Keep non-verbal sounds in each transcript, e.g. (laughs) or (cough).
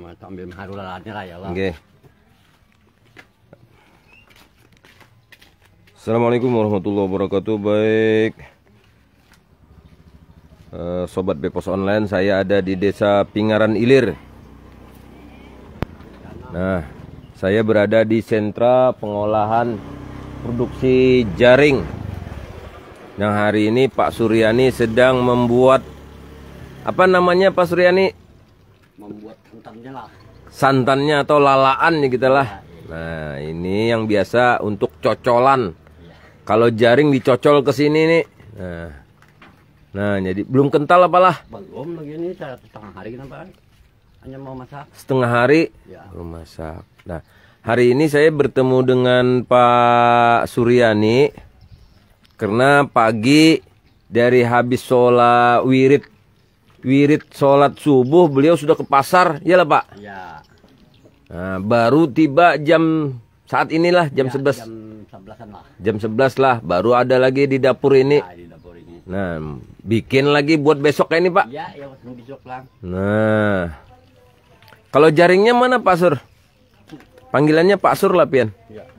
ambil haru lalatnya lah ya Bang. Okay. Assalamualaikum warahmatullahi wabarakatuh. Baik. Eh, Sobat Bepos Online, saya ada di Desa Pingaran Ilir. Nah, saya berada di sentra pengolahan produksi jaring. Nah, hari ini Pak Suryani sedang membuat apa namanya Pak Suryani? membuat santannya lah. Santannya atau lalaan ya gitu lah. Iya, iya. Nah, ini yang biasa untuk cocolan. Iya. Kalau jaring dicocol ke sini nih. Nah. Nah, jadi belum kental apalah? Belum lagi ini setengah hari kenapa? Hanya mau masak. Setengah hari? Ya. Belum masak. Nah, hari ini saya bertemu dengan Pak Suryani karena pagi dari habis sholat wirid wirid sholat subuh beliau sudah ke pasar ya lah pak ya. nah, baru tiba jam saat inilah jam ya, 11 jam 11 lah jam 11 lah baru ada lagi di dapur ini, ya, di dapur ini. nah bikin lagi buat besok ini pak ya, ya besok lah. nah kalau jaringnya mana pak sur panggilannya pak sur lah pian ya.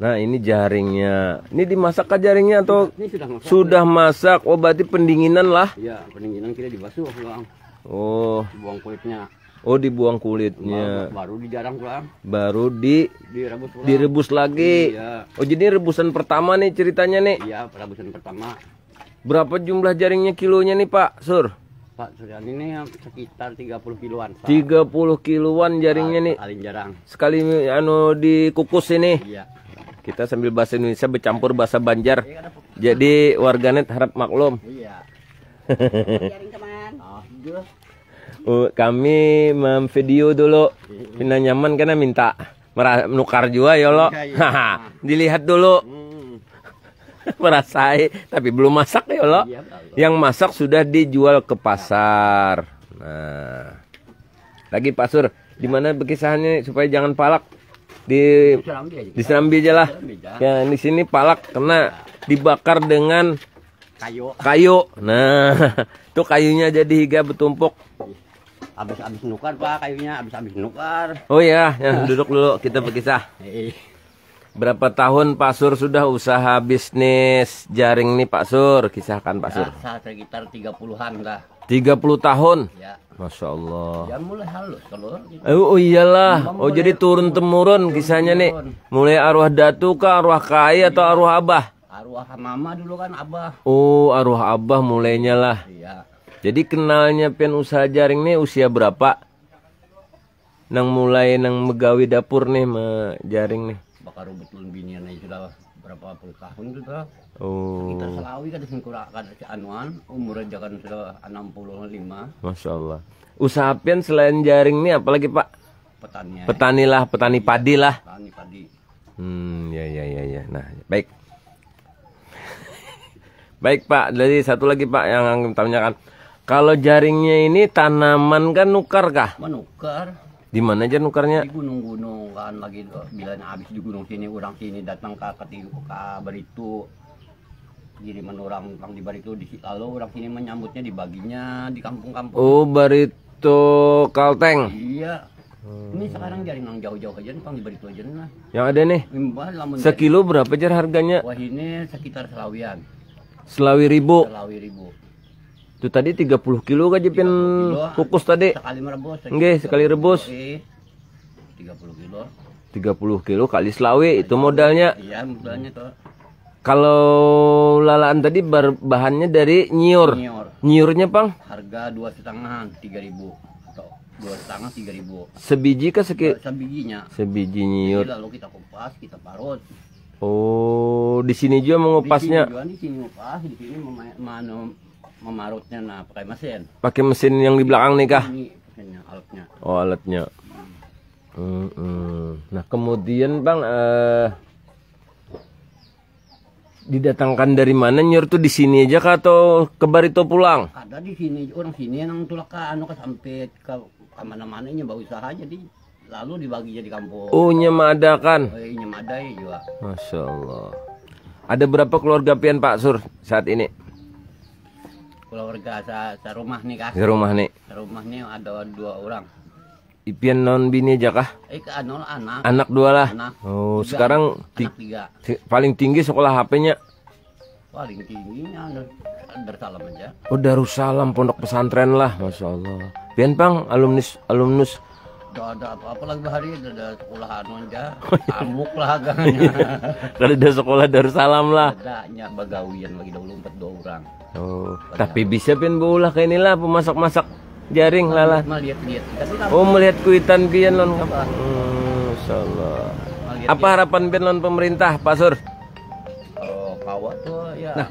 Nah ini jaringnya. Ini dimasak kah jaringnya atau ini sudah masak? Sudah masak. Oh berarti pendinginan lah. Iya pendinginan kita dibasuh bang. Oh. Dibuang kulitnya. Oh dibuang kulitnya. Baru, baru dijarang pulang. Baru di direbus, pulang. direbus lagi. Iya. Oh jadi rebusan pertama nih ceritanya nih. Iya rebusan pertama. Berapa jumlah jaringnya kilonya nih Pak Sur? Pak Suryani ini sekitar 30 kiloan. Pak. 30 kiloan jaringnya nih. Paling jarang. Sekali anu dikukus ini. Iya. Kita sambil bahasa Indonesia bercampur bahasa Banjar. Jadi warganet harap maklum. uh, kami memvideo dulu. Pina nyaman karena minta menukar juga ya lo. Iya, iya. Dilihat dulu hmm. (laughs) merasai tapi belum masak ya lo yang masak sudah dijual ke pasar nah lagi Pasur. Sur di mana bekisahannya supaya jangan palak di di serambi aja lah. Ya, di sini palak kena nah. dibakar dengan kayu. Kayu. Nah, (laughs) tuh kayunya jadi higa bertumpuk. abis habis nukar, Pak, kayunya abis habis nukar. Oh iya, yang duduk dulu kita berkisah. Berapa tahun Pak Sur sudah usaha bisnis jaring nih Pak Sur? Kisahkan Pak Sur. Ya, sekitar 30-an lah Tiga puluh tahun. Ya. Masya Allah. Ya mulai halus kalau. Oh, oh iyalah. Oh jadi turun temurun kisahnya nih. Mulai arwah datu ke arwah kai iya. atau arwah abah? Arwah mama dulu kan abah. Oh arwah abah mulainya lah. Iya. Jadi kenalnya pian usaha jaring nih usia berapa? Nang mulai nang megawi dapur nih me jaring nih. Bakar betul binian sudah berapa puluh tahun juga Oh. Kita selawi kan singkurakan si Anwan, umur kan sudah 65. Masya Allah. Usaha pian selain jaring ini apalagi Pak? Petani. Petani lah, petani iya, padi lah. Petani padi. Hmm, ya ya ya ya. Nah, baik. (laughs) baik Pak, jadi satu lagi Pak yang tanyakan. Kalau jaringnya ini tanaman kan nukar kah? Menukar. Di mana aja nukarnya? Di gunung-gunung kan lagi bila habis di gunung sini orang sini datang ke Katigo ke Beritu. jadi menurang orang di Baritu di lalu orang sini menyambutnya dibaginya di kampung-kampung. Oh, Baritu Kalteng. Iya. Hmm. Ini sekarang jaring yang jauh-jauh aja nih, di Baritu aja nih Yang ada nih. Sekilo berapa jar harganya? Wah, ini sekitar selawian. Selawi ribu. Selawi ribu. Itu tadi 30 kilo kan jepin kukus tadi. Sekali merebus. Nggih, sekali rebus. 30 iya. kilo. 30 kilo kali nah, itu modalnya. Iya, modalnya tuh. Kalau lalaan tadi bahannya dari nyiur. Nyiur. Nyiurnya, Pang? Harga dua setengah tiga ribu atau dua setengah tiga ribu. Sebiji kah seki? Sebijinya. Sebiji nyiur. lalu kita kupas, kita parut. Oh, di sini juga mengupasnya. Di sini juga di sini kupas, di sini mana memarutnya nah pakai mesin pakai mesin yang di belakang nih kah oh alatnya nah kemudian bang eh, didatangkan dari mana nyur tuh di sini aja kah atau ke Barito pulang ada di sini orang sini yang tulak ke anu ke sampai ke mana-mana ini bawa usaha jadi lalu dibagi jadi kampung oh nyemadakan ada kan oh, ya juga masya Allah ada berapa keluarga pian Pak Sur saat ini keluarga sa, sa rumah nih kak. Sa rumah nih. Sa rumah nih ada dua orang. Ipian non bini aja kah? Eh non anak. Anak dua lah. Anak. Oh tiga. sekarang anak tiga. Paling tinggi sekolah HP-nya? Paling tingginya Darussalam aja. Oh Darussalam pondok pesantren lah, masya Allah. Pian pang alumnus alumnus ada ada apa apa lagi hari ada, ada sekolah anu aja oh, iya. amuk lah agaknya kalau (laughs) ada sekolah darussalam lah adanya bagawian lagi dahulu empat dua orang Oh, tapi bisa pin bola kayak inilah pemasak-masak jaring lah lah Oh, melihat kuitan pian lon. Hmm, Apa harapan pian lon pemerintah, Pak Sur? Oh, kawat tuh ya. Nah,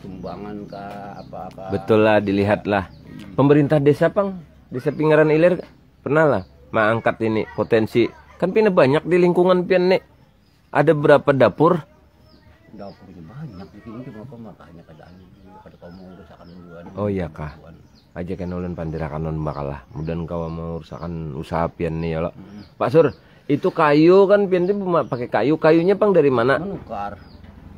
sumbangan ke apa-apa. Betul lah dilihatlah. Pemerintah desa Pang, desa pinggiran ilir pernah lah mengangkat ini potensi. Kan pian banyak di lingkungan pian nih. Ada berapa dapur? Dapurnya banyak, ini cuma makanya ada Oh iya kah. Aja ulun pandirakan lah. Mudan kau mau rusakan usaha pian nih ya lo. Hmm. Pak Sur, itu kayu kan pian itu pakai kayu. Kayunya pang dari mana? Nukar.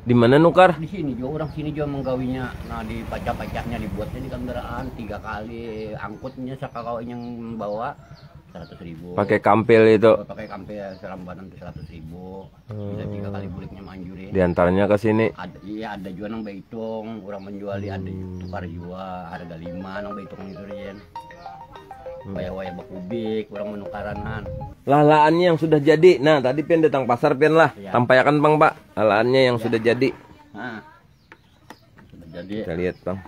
Di mana nukar? Di sini juga orang sini juga menggawinya. Nah di pacak-pacaknya dibuatnya di kendaraan tiga kali angkutnya sakawin yang membawa seratus ribu pakai kampil itu iya, pakai kampil serambanan tuh seratus ribu hmm. bisa tiga kali buliknya manjuri diantaranya ke sini ada iya ada jual nang baitung kurang menjual iya, hmm. ada tukar jual harga lima nang baitung itu jen Bayar hmm. bayar bakubik kurang menukaranan lalaannya yang sudah jadi nah tadi pian datang pasar pian lah ya. tampayakan bang pak lalaannya yang iya. sudah jadi nah. sudah jadi kita lihat bang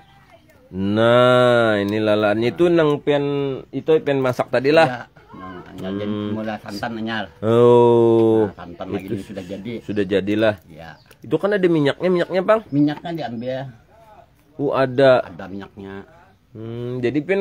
Nah, ini lalaan itu nang pen itu pen masak tadi lah. Ya. Nah, hmm. mulai santan nyal. Oh. Nah, santan itu, lagi sudah jadi. Sudah jadilah. Ya. Itu kan ada minyaknya, minyaknya, Bang? Minyaknya diambil. Oh, ada. Ada minyaknya. Hmm, jadi pin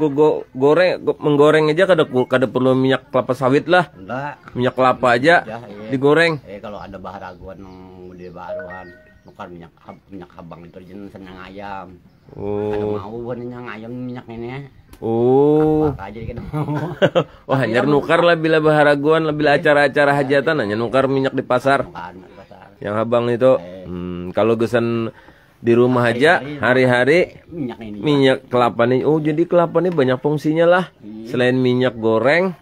menggoreng, go, menggoreng aja kada kada perlu minyak kelapa sawit lah. Enggak. Minyak kelapa aja, aja iya, iya. digoreng. Eh kalau ada baharaguan aguan di baruan bukan minyak minyak abang itu jenis senang ayam oh. ada mau buat yang ayam minyak ini ya. Oh. Apa aja kan mau. (laughs) Wah, nyer nukar lah bila baharaguan, lebih acara-acara hajatan hanya nukar minyak di pasar. Yang abang itu, eh. hmm, kalau gesen di rumah aja hari-hari minyak, ini minyak kelapa nih. Oh, jadi kelapa nih banyak fungsinya lah. Iya. Selain minyak goreng,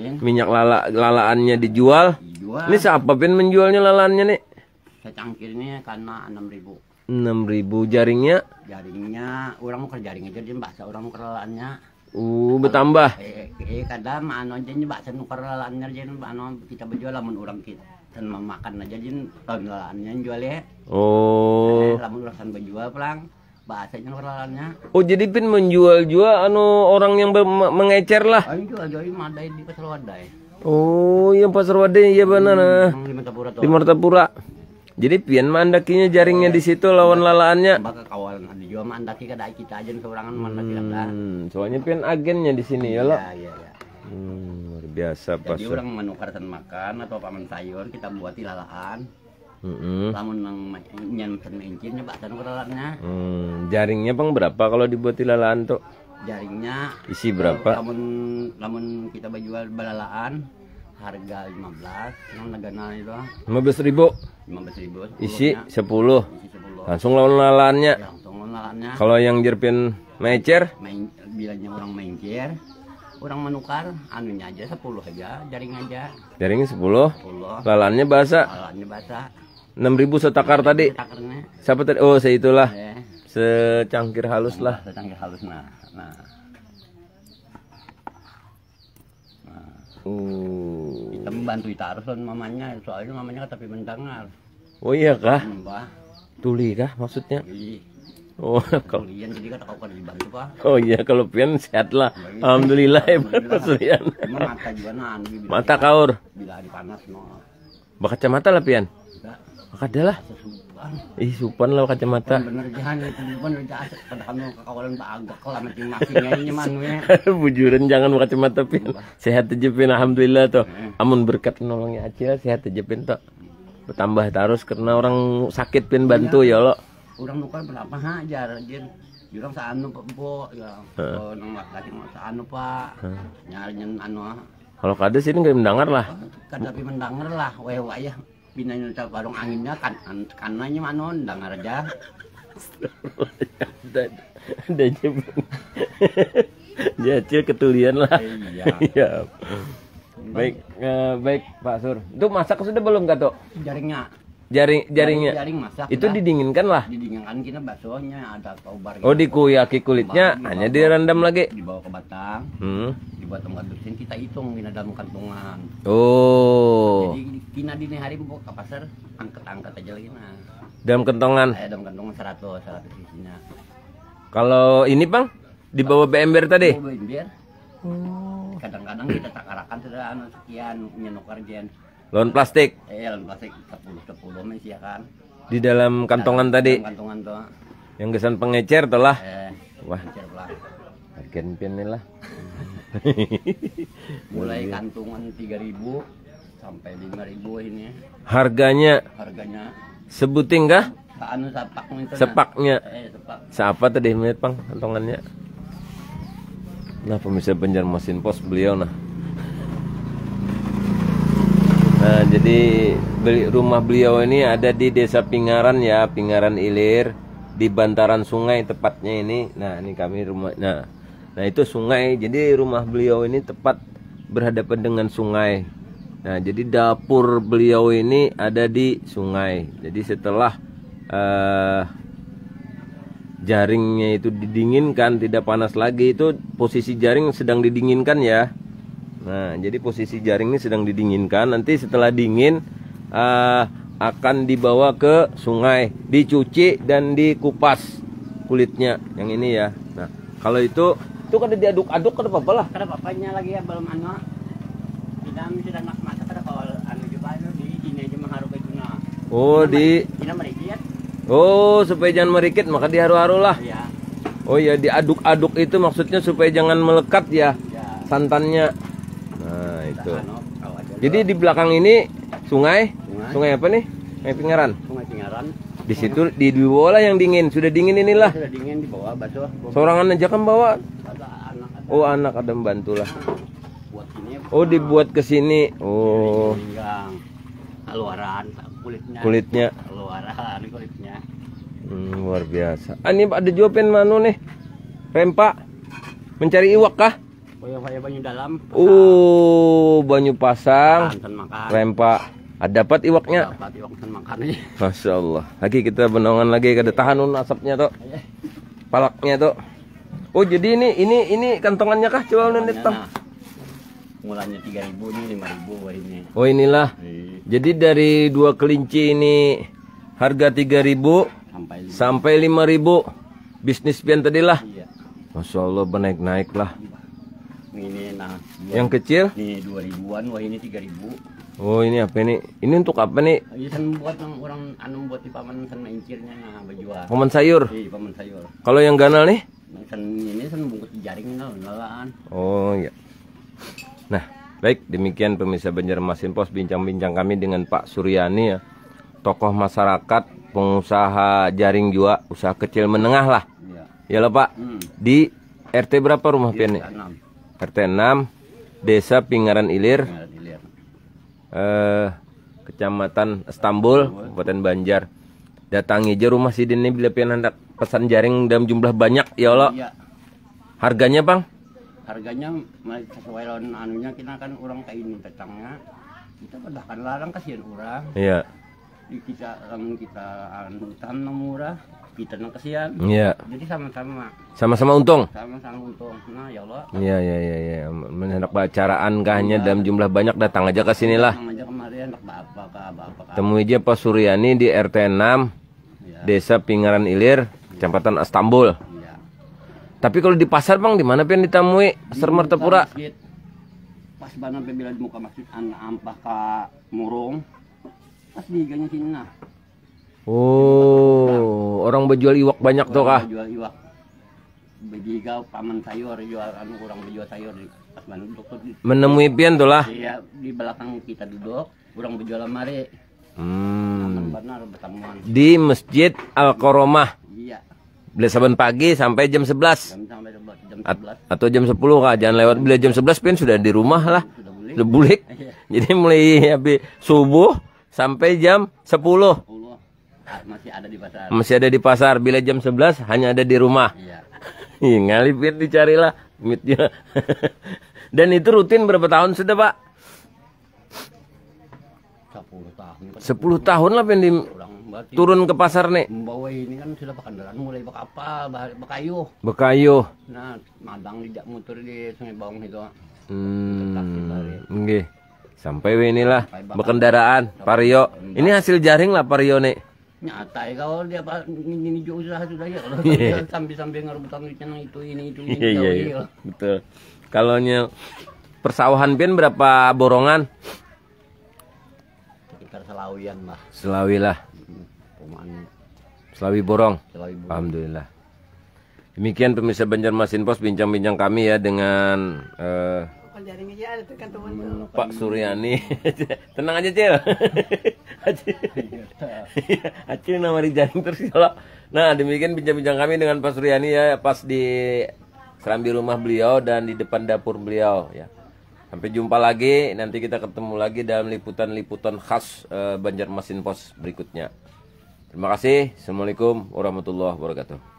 iya. minyak lala lalaannya dijual. Ini siapa pin menjualnya lalaannya nih? secangkir ini karena enam ribu jaringnya jaringnya orang mau ke jaringnya aja dia bahasa orang kerelaannya uh bertambah eh, eh, eh kadang anu aja nih bahasa kerelaannya jadi anu kita berjual lamun orang kita dan makan aja jadi tahun lelaannya jual ya oh eh, lamun urusan berjual pelang bahasanya orangnya oh jadi pin menjual jual anu orang yang mengecer lah oh, jual iya, jual iya, iya, madai di pasar wadai oh yang pasar wadai ya benar nah. hmm, di Martapura oh. di Martapura jadi pian mandakinya jaringnya di situ iya, lawan lalaannya kawalan ada juga mandaki kada kita aja kekurangan mandaki hmm, soalnya pian agennya di sini ya lo iya, iya, iya. Hmm, luar biasa pas jadi orang menukarkan makan atau paman sayur kita buat lalaan Mm -hmm. Lamun nang nyansen encinnya pak dan lalaannya. Hmm, jaringnya pang berapa kalau dibuat lalaan tuh? Jaringnya isi berapa? Eh, lamun lamun kita jual balalaan harga 15 yang legana itu 15 ribu 15 ribu isi 10 isi 10 langsung lawan lalannya ya, langsung lawan lalannya kalau yang jerpin mecer main, bilangnya orang mecer orang menukar anunya aja 10 aja jaring aja jaringnya 10, 10. lalannya basah lalannya basah 6000 setakar tadi setakarnya. siapa tadi oh seitulah ya. secangkir halus lah secangkir halus nah nah Oh. Kita membantu lawan mamanya, soalnya mamanya kan tapi mendengar. Oh iya kah? Mbah. Hmm, Tuli kah maksudnya? Tuli. Iya. Oh, (laughs) kalau pian jadi kata kau kan dibantu Pak. Oh iya, kalau pian sehat lah. Iya. Alhamdulillah ya Pak Sulian. mata juga nahan. Mata kaur. Bila dipanas, panas no. Bakacamata lah pian. Enggak. Bakadalah. Sesuatu. Anu. Ih, supan lah kacamata. Bener jahan itu bener jahat. Padahal mau kakawalan bagak lah mati makinya ini ya? (laughs) Bujuran jangan kacamata pin. Sehat aja pin alhamdulillah tuh. Hmm. Amun berkat nolongnya Acil sehat aja pin tuh. Bertambah terus karena orang sakit pin bantu iya. ya lo. Orang luka berapa hajar jin. Jurang saanu Pak Bo, ya. Oh, nang laki mau saanu Pak. Nyariin anu. Ah. Kalau kades ini nggak mendengar lah. Oh, Kadapi mendengar lah, wewa ya binanyuta barong anginnya kan kanannya manon dengar dan ada ya cil ketulian lah iya. iya baik eh, baik Pak Sur itu masak sudah belum kato jaringnya jaring jaringnya jaring, jaring masak itu kita, didinginkan lah didinginkan kita baksonya ada tobar oh gitu. dikuyaki kulitnya hanya direndam lagi dibawa ke batang hmm. dibuat tempat dusin kita hitung kita dalam kantongan oh jadi kita dini hari mau ke pasar angkat angkat aja lagi nah dalam kantongan. eh, iya, dalam kentongan seratus seratus isinya kalau ini bang dibawa ember tadi bawa ember kadang-kadang kita takarakan sudah anu, sekian nyenok kerjaan Lawan plastik. Iya, lawan plastik 10 10 mes ya kan. Di dalam kantongan tadi. Kantongan tuh. Yang kesan pengecer tuh lah. Eh, Wah. Pengecer lah. Hargen pin lah. (laughs) Mulai kantongan 3000 sampai 5000 ini. Harganya? Harganya. Sebutin kah? Anu sepak Sepaknya. Eh, sepak. Siapa tadi menit pang kantongannya? Nah pemirsa Banjarmasin Pos beliau nah Nah, jadi beli, rumah beliau ini ada di Desa Pingaran ya, Pingaran Ilir di bantaran sungai tepatnya ini. Nah, ini kami rumah. Nah, nah itu sungai. Jadi rumah beliau ini tepat berhadapan dengan sungai. Nah, jadi dapur beliau ini ada di sungai. Jadi setelah uh, jaringnya itu didinginkan, tidak panas lagi, itu posisi jaring sedang didinginkan ya. Nah, jadi posisi jaring ini sedang didinginkan. Nanti setelah dingin uh, akan dibawa ke sungai, dicuci dan dikupas kulitnya yang ini ya. Nah, kalau itu itu kan diaduk-aduk kan apa lah? Kada papanya lagi ya belum anu. Tidak sudah nak masak kada kawal anu juga anu di ini aja mengharu ke guna. Oh, di ini merikit. Ya. Oh, supaya jangan merikit maka diharu-haru lah. Iya. Oh ya diaduk-aduk itu maksudnya supaya jangan melekat ya, ya. santannya. Tuh. Gitu. Ah, Jadi di belakang ini sungai, sungai, sungai apa nih? Sungai Pingaran. Sungai Pingaran. Di situ di lah yang dingin, sudah dingin inilah. Sudah dingin di bawah basuh. Seorang aja kan bawa. Oh, anak ada membantu lah. Nah, oh, dibuat ke sini. Oh. keluaran kulitnya. Kulitnya. kulitnya. Hmm, luar biasa. Ah, ini ada juga pen nih. Rempa. Mencari iwak kah? Banyu, boyo banyu dalam. Pasang. Uh, banyu pasang. Makan. Ada ah, Dapat iwaknya. Dapat iwak makan aja. (laughs) Masya Allah. Lagi kita benongan lagi kada tahan asapnya tuh. Iya. Palaknya tuh. Oh jadi ini ini ini kantongannya kah coba nun nah, Mulanya tiga ribu ini lima ribu ini. Oh inilah. Iya. Jadi dari dua kelinci ini harga tiga ribu sampai lima ribu bisnis pian tadi lah. Iya. Masya Allah benaik naik lah. Iya nah Yang kecil? ini dua ribuan, wah ini tiga ribu. Oh ini apa ini? Ini untuk apa nih? Ini iya, kan buat orang anu buat di paman sen kan incirnya nah berjual. Paman sayur. Iya paman sayur. Kalau yang ganal nih? Nah, kan ini kan bungkus jaring lah, Oh iya. Nah baik demikian pemirsa Banjarmasin Pos bincang-bincang kami dengan Pak Suryani ya tokoh masyarakat pengusaha jaring jua usaha kecil menengah lah. Iya. Ya lah Pak. Hmm. Di RT berapa rumah Pian RT 6 Desa Pingaran Ilir, Ilir. Eh, Kecamatan Istanbul, Kabupaten Banjar datangi aja rumah si Dini bila pengen hendak pesan jaring dalam jumlah banyak ya Allah iya. harganya bang harganya sesuai lawan anunya kita kan orang kayak ini datangnya kita kan bedahkan larang kasihan orang iya kita lamun kita anu tanam murah kita nang kesian iya jadi sama-sama sama-sama untung sama-sama untung nah ya Allah iya iya iya ya. menhendak bacaraan kahnya iya. dalam jumlah banyak datang aja ke sinilah temui aja Pak Suryani di RT 6 ya. Desa Pingaran Ilir iya. Kecamatan Astambul iya. tapi kalau di pasar bang di mana pian ditamui sermer tepura pas banget bila di muka masjid anak ampah ka murung Asbigannya sini nah. Oh, orang berjual iwak banyak orang tuh kah? Jual iwak. Bejiga paman sayur jual anu orang berjual sayur di pas duduk tuh. Menemui pian tuh lah. Iya, di belakang kita duduk, orang berjual mari. Hmm. Benar Di Masjid Al Koromah. Iya. Bila saban pagi sampai jam 11. Jam sampai 11, jam 11. At atau jam 10 kah? Jangan lewat bila jam 11 pian sudah di rumah lah. Sudah bulik. Iya. Jadi mulai habis subuh sampai jam 10. 10 masih ada di pasar. Masih ada di pasar. Bila jam 11 hanya ada di rumah. Iya. (laughs) Ngalipin dicarilah mitnya. (laughs) Dan itu rutin berapa tahun sudah, Pak? 10 tahun. 10, tahun lah pin di turun ke pasar nih. Membawa ini kan sudah pakai kendaraan mulai bak apa, bekayu. Bekayu. Nah, madang tidak motor di Sungai Bawang itu. Hmm. Nggih. Sampai inilah berkendaraan Pario. Ini hasil jaring lah Pario nih. Nyata ya kalau dia apa ini juga usaha sudah ya (laughs) kalau iya. sambil sambil ngerebutan yang itu ini itu ini. Iya iya, iya iya. Betul. Kalau nya persawahan pian berapa borongan? Sekitar selawian lah. Selawi lah. Selawi borong. Selawi borong. Alhamdulillah. Demikian pemirsa Banjarmasin Pos bincang-bincang kami ya dengan eh, Kan Pak Suryani. (laughs) Tenang aja, Cil. (laughs) Iya. Acil nama jaring terus Nah, demikian bincang-bincang kami dengan Pak Suryani ya pas di serambi rumah beliau dan di depan dapur beliau ya. Sampai jumpa lagi, nanti kita ketemu lagi dalam liputan-liputan khas eh, Banjarmasin Pos berikutnya. Terima kasih. Assalamualaikum warahmatullahi wabarakatuh.